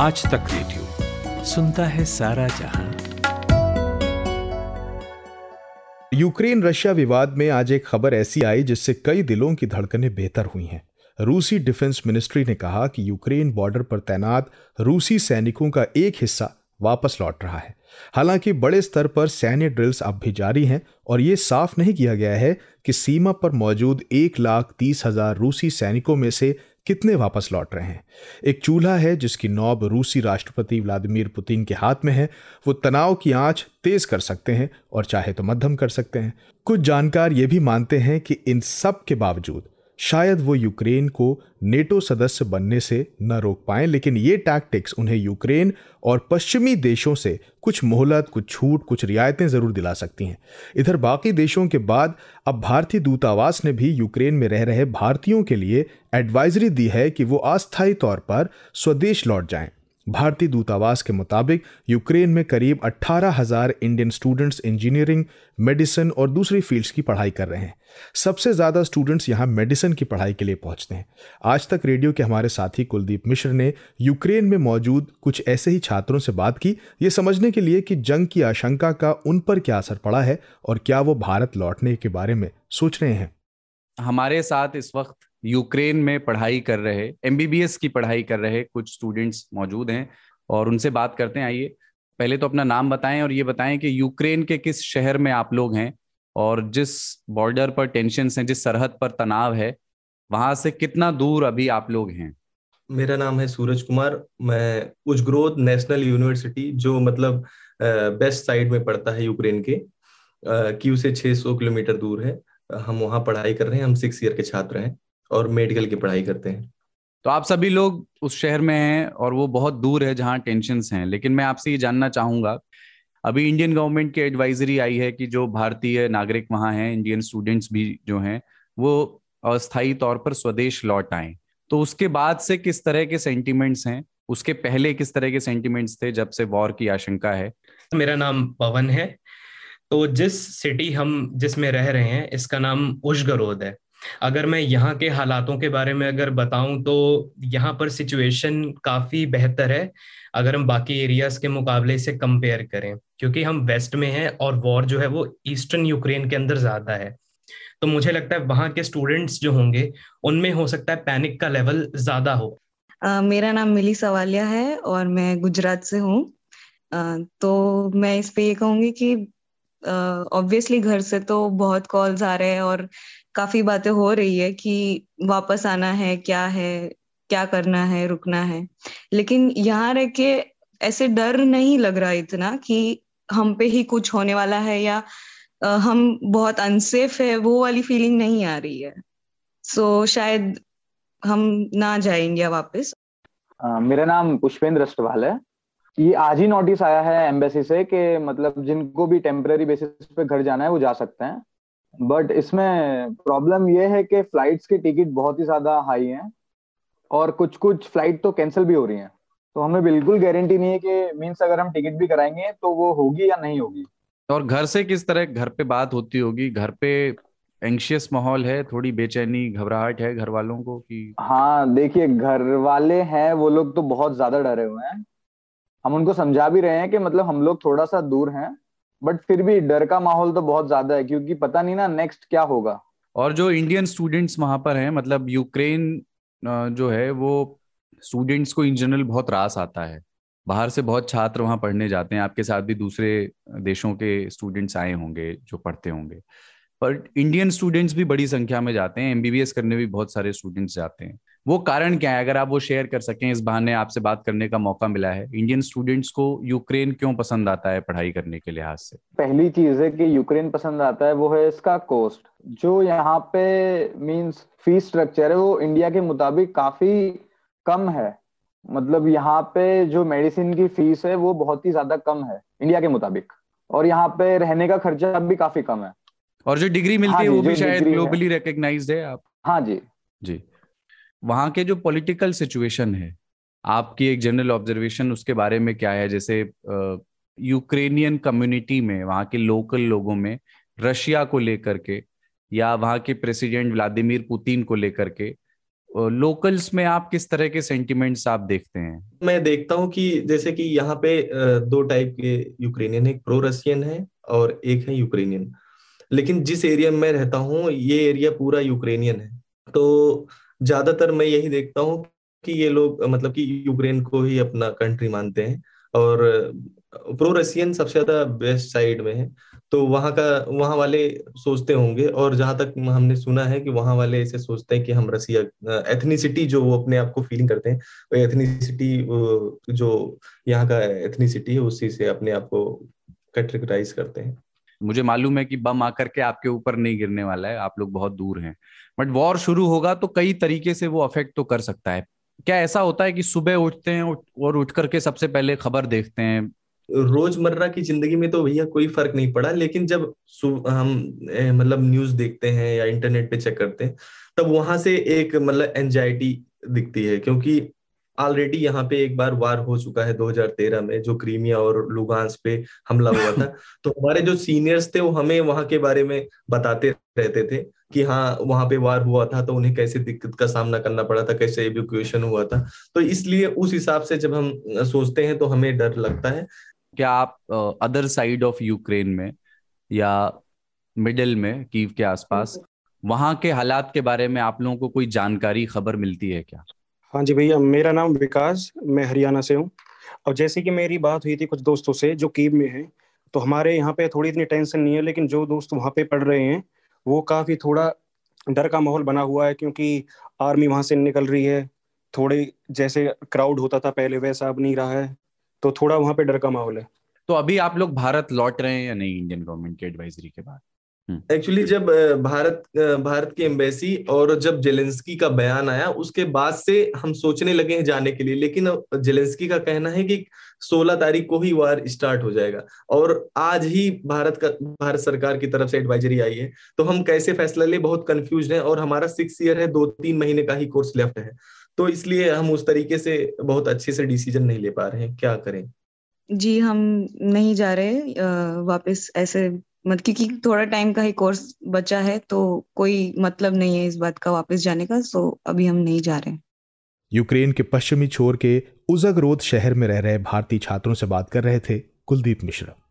आज तक रेडियो सुनता है सारा जहां यूक्रेन रशिया विवाद में आज एक खबर ऐसी आई जिससे कई दिलों की धड़कनें बेहतर हुई हैं रूसी डिफेंस मिनिस्ट्री ने कहा कि यूक्रेन बॉर्डर पर तैनात रूसी सैनिकों का एक हिस्सा वापस लौट रहा है हालांकि बड़े स्तर पर सैन्य ड्रिल्स अब भी जारी हैं और ये साफ नहीं किया गया है कि सीमा पर मौजूद एक लाख तीस हजार रूसी सैनिकों में से कितने वापस लौट रहे हैं एक चूल्हा है जिसकी नौब रूसी राष्ट्रपति व्लादिमीर पुतिन के हाथ में है वो तनाव की आंच तेज कर सकते हैं और चाहे तो मध्यम कर सकते हैं कुछ जानकार ये भी मानते हैं कि इन सब के बावजूद शायद वो यूक्रेन को नेटो सदस्य बनने से न रोक पाए लेकिन ये टैक्टिक्स उन्हें यूक्रेन और पश्चिमी देशों से कुछ मोहलत कुछ छूट कुछ रियायतें ज़रूर दिला सकती हैं इधर बाकी देशों के बाद अब भारतीय दूतावास ने भी यूक्रेन में रह रहे भारतीयों के लिए एडवाइजरी दी है कि वो अस्थायी तौर पर स्वदेश लौट जाएं भारतीय दूतावास के मुताबिक यूक्रेन में करीब 18,000 इंडियन स्टूडेंट्स इंजीनियरिंग मेडिसिन और दूसरी फील्ड्स की पढ़ाई कर रहे हैं सबसे ज़्यादा स्टूडेंट्स यहाँ मेडिसिन की पढ़ाई के लिए पहुँचते हैं आज तक रेडियो के हमारे साथी कुलदीप मिश्र ने यूक्रेन में मौजूद कुछ ऐसे ही छात्रों से बात की ये समझने के लिए कि जंग की आशंका का उन पर क्या असर पड़ा है और क्या वो भारत लौटने के बारे में सोच रहे हैं हमारे साथ इस वक्त यूक्रेन में पढ़ाई कर रहे एम की पढ़ाई कर रहे कुछ स्टूडेंट्स मौजूद हैं और उनसे बात करते हैं आइए पहले तो अपना नाम बताएं और ये बताएं कि यूक्रेन के किस शहर में आप लोग हैं और जिस बॉर्डर पर टेंशन है जिस सरहद पर तनाव है वहां से कितना दूर अभी आप लोग हैं मेरा नाम है सूरज कुमार मैं उजग्रोद नेशनल यूनिवर्सिटी जो मतलब बेस्ट साइड में पड़ता है यूक्रेन के की उसे 600 किलोमीटर दूर है हम वहाँ पढ़ाई कर रहे हैं हम सिक्स ईयर के छात्र हैं और मेडिकल की पढ़ाई करते हैं तो आप सभी लोग उस शहर में हैं और वो बहुत दूर है जहाँ टेंशन हैं लेकिन मैं आपसे ये जानना चाहूंगा अभी इंडियन गवर्नमेंट की एडवाइजरी आई है कि जो भारतीय नागरिक वहां हैं इंडियन स्टूडेंट्स भी जो हैं वो अस्थायी तौर पर स्वदेश लौट आए तो उसके बाद से किस तरह के सेंटिमेंट्स हैं उसके पहले किस तरह के सेंटिमेंट्स थे जब से वॉर की आशंका है मेरा नाम पवन है तो जिस सिटी हम जिसमें रह रहे हैं इसका नाम उजगरोद है अगर मैं यहाँ के हालातों के बारे में अगर बताऊं तो यहाँ पर सिचुएशन काफ़ी बेहतर है अगर हम बाकी एरियाज के मुकाबले से कंपेयर करें क्योंकि हम वेस्ट में हैं और वॉर जो है वो ईस्टर्न यूक्रेन के अंदर ज़्यादा है तो मुझे लगता है वहाँ के स्टूडेंट्स जो होंगे उनमें हो सकता है पैनिक का लेवल ज़्यादा हो आ, मेरा नाम मिली सवालिया है और मैं गुजरात से हूँ तो मैं इस पे ये कहूंगी कि ऑब्वियसली घर से तो बहुत कॉल्स आ रहे हैं और काफी बातें हो रही है कि वापस आना है क्या है क्या करना है रुकना है लेकिन यहाँ रह के ऐसे डर नहीं लग रहा इतना कि हम पे ही कुछ होने वाला है या हम बहुत अनसेफ है वो वाली फीलिंग नहीं आ रही है सो so, शायद हम ना जाए इंडिया वापस मेरा नाम पुष्पेंद्र अस्टवाल है ये आज ही नोटिस आया है एम्बेसी से कि मतलब जिनको भी टेम्पररी बेसिस पे घर जाना है वो जा सकते हैं बट इसमें प्रॉब्लम ये है कि फ्लाइट्स की टिकट बहुत ही ज्यादा हाई हैं और कुछ कुछ फ्लाइट तो कैंसिल भी हो रही हैं तो हमें बिल्कुल गारंटी नहीं है कि मीन्स अगर हम टिकट भी कराएंगे तो वो होगी या नहीं होगी और घर से किस तरह घर पे बात होती होगी घर पे एंशियस माहौल है थोड़ी बेचैनी घबराहट है घर वालों को कि हाँ देखिए घर वाले हैं वो लोग तो बहुत ज्यादा डरे हुए हैं हम उनको समझा भी रहे हैं कि मतलब हम लोग थोड़ा सा दूर हैं बट फिर भी डर का माहौल तो बहुत ज्यादा है क्योंकि पता नहीं ना नेक्स्ट क्या होगा और जो इंडियन स्टूडेंट्स वहां पर हैं मतलब यूक्रेन जो है वो स्टूडेंट्स को इन जनरल बहुत रास आता है बाहर से बहुत छात्र वहां पढ़ने जाते हैं आपके साथ भी दूसरे देशों के स्टूडेंट्स आए होंगे जो पढ़ते होंगे पर इंडियन स्टूडेंट्स भी बड़ी संख्या में जाते हैं एमबीबीएस करने भी बहुत सारे स्टूडेंट्स जाते हैं वो कारण क्या है अगर आप वो शेयर कर सकें इस बहाने आपसे बात करने का मौका मिला है इंडियन स्टूडेंट्स को यूक्रेन क्यों पसंद आता है पढ़ाई करने के लिहाज से पहली चीज है कि यूक्रेन पसंद आता है वो है इसका कोस्ट जो यहाँ पे मीन्स फीस स्ट्रक्चर है वो इंडिया के मुताबिक काफी कम है मतलब यहाँ पे जो मेडिसिन की फीस है वो बहुत ही ज्यादा कम है इंडिया के मुताबिक और यहाँ पे रहने का खर्चा भी काफी कम है और जो डिग्री मिलती हाँ है वो भी शायद ग्लोबली रिकग्नाइज है आप हाँ जी जी वहां के जो पॉलिटिकल सिचुएशन है आपकी एक जनरल ऑब्जर्वेशन उसके बारे में क्या है जैसे यूक्रेनियन कम्युनिटी में वहां के लोकल लोगों में रशिया को लेकर के या वहां के प्रेसिडेंट व्लादिमीर पुतिन को लेकर के लोकल्स में आप किस तरह के सेंटिमेंट्स आप देखते हैं मैं देखता हूँ कि जैसे कि यहाँ पे दो टाइप के यूक्रेनियन एक प्रो रशियन है और एक है यूक्रेनियन लेकिन जिस एरिया में मैं रहता हूँ ये एरिया पूरा यूक्रेनियन है तो ज्यादातर मैं यही देखता हूँ कि ये लोग मतलब कि यूक्रेन को ही अपना कंट्री मानते हैं और प्रो रशियन सबसे ज्यादा वेस्ट साइड में है तो वहाँ का वहाँ वाले सोचते होंगे और जहाँ तक हमने सुना है कि वहाँ वाले ऐसे सोचते हैं कि हम रसिया एथनीसिटी जो वो अपने आप को फीलिंग करते हैं एथनीसिटी जो यहाँ का एथनीसिटी है उसी से अपने आप को कैटेगराइज करते हैं मुझे मालूम है कि बम आकर के आपके ऊपर नहीं गिरने वाला है आप लोग बहुत दूर हैं बट वॉर शुरू होगा तो कई तरीके से वो अफेक्ट तो कर सकता है क्या ऐसा होता है कि सुबह उठते हैं और उठ करके सबसे पहले खबर देखते हैं रोजमर्रा की जिंदगी में तो भैया कोई फर्क नहीं पड़ा लेकिन जब हम मतलब न्यूज देखते हैं या इंटरनेट पे चेक करते हैं तब वहां से एक मतलब एंजाइटी दिखती है क्योंकि ऑलरेडी यहाँ पे एक बार वार हो चुका है 2013 में जो क्रीमिया और लुगांस पे हमला हुआ था तो हमारे जो सीनियर्स थे वो हमें वहाँ के बारे में बताते रहते थे कि हाँ वहाँ पे वार हुआ था तो उन्हें कैसे दिक्कत का सामना करना पड़ा था कैसे एवोक्यूएशन हुआ था तो इसलिए उस हिसाब से जब हम सोचते हैं तो हमें डर लगता है क्या आप अदर साइड ऑफ यूक्रेन में या मिडिल में कीव के आसपास हम्म। वहां के हालात के बारे में आप लोगों को कोई जानकारी खबर मिलती है क्या हाँ जी भैया मेरा नाम विकास मैं हरियाणा से हूँ और जैसे कि मेरी बात हुई थी कुछ दोस्तों से जो कीब में हैं तो हमारे यहाँ पे थोड़ी इतनी टेंशन नहीं है लेकिन जो दोस्त वहाँ पे पढ़ रहे हैं वो काफ़ी थोड़ा डर का माहौल बना हुआ है क्योंकि आर्मी वहाँ से निकल रही है थोड़े जैसे क्राउड होता था पहले वैसा अब नहीं रहा है तो थोड़ा वहाँ पे डर का माहौल है तो अभी आप लोग भारत लौट रहे हैं या नहीं इंडियन गवर्नमेंट के एडवाइजरी के बाद एक्चुअली हम्म। जब भारत भारत की एम्बेसी और जब जेलेंस्की का बयान आया उसके बाद से हम सोचने लगे हैं जाने के लिए लेकिन जेलेंस्की का कहना है कि 16 तारीख को ही वार स्टार्ट हो जाएगा और आज ही भारत का भारत सरकार की तरफ से एडवाइजरी आई है तो हम कैसे फैसला ले बहुत कंफ्यूज है और हमारा सिक्स ईयर है दो तीन महीने का ही कोर्स लेफ्ट है तो इसलिए हम उस तरीके से बहुत अच्छे से डिसीजन नहीं ले पा रहे हैं क्या करें जी हम नहीं जा रहे वापस ऐसे मत क्योंकि थोड़ा टाइम का ही कोर्स बचा है तो कोई मतलब नहीं है इस बात का वापस जाने का सो अभी हम नहीं जा रहे यूक्रेन के पश्चिमी छोर के उजगरोद शहर में रह रहे भारतीय छात्रों से बात कर रहे थे कुलदीप मिश्रा